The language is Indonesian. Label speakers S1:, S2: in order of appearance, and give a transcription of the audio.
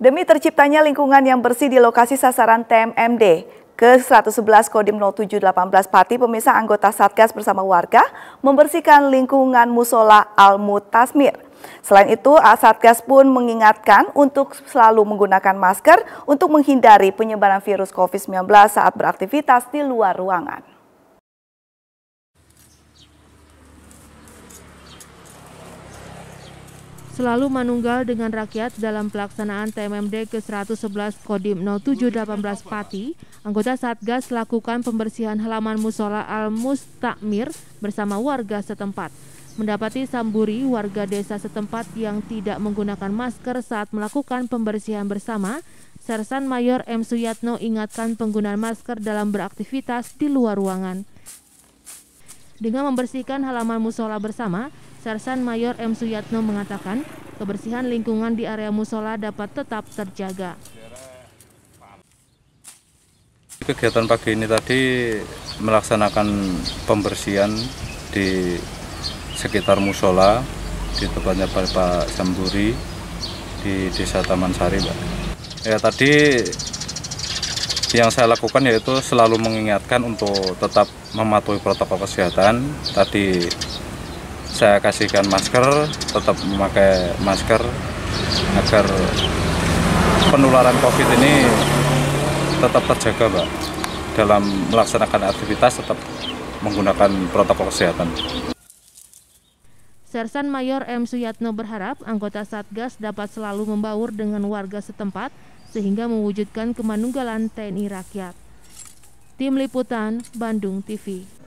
S1: Demi terciptanya lingkungan yang bersih di lokasi sasaran TMMD, ke-111 Kodim 0718 Pati, pemirsa anggota Satgas bersama warga membersihkan lingkungan musola Al-Mutasmir. Selain itu, Satgas pun mengingatkan untuk selalu menggunakan masker untuk menghindari penyebaran virus COVID-19 saat beraktivitas di luar ruangan.
S2: selalu manunggal dengan rakyat dalam pelaksanaan TMMD ke-111 Kodim 0718 Pati, anggota Satgas lakukan pembersihan halaman musola Al-Mustakmir bersama warga setempat. Mendapati samburi warga desa setempat yang tidak menggunakan masker saat melakukan pembersihan bersama, Sersan Mayor M. Suyatno ingatkan penggunaan masker dalam beraktivitas di luar ruangan. Dengan membersihkan halaman musola bersama, Sersan Mayor M. Suyatno mengatakan kebersihan lingkungan di area musola dapat tetap terjaga.
S3: Kegiatan pagi ini tadi melaksanakan pembersihan di sekitar musola di tempatnya Bapak Samburi di Desa Taman Sari, Pak. Ya tadi yang saya lakukan yaitu selalu mengingatkan untuk tetap mematuhi protokol kesehatan. Tadi saya kasihkan masker, tetap memakai masker agar penularan COVID ini tetap terjaga, Pak. Dalam melaksanakan aktivitas tetap menggunakan protokol kesehatan.
S2: Sersan Mayor M. Suyatno berharap anggota Satgas dapat selalu membaur dengan warga setempat sehingga mewujudkan kemanunggalan TNI Rakyat. Tim Liputan Bandung TV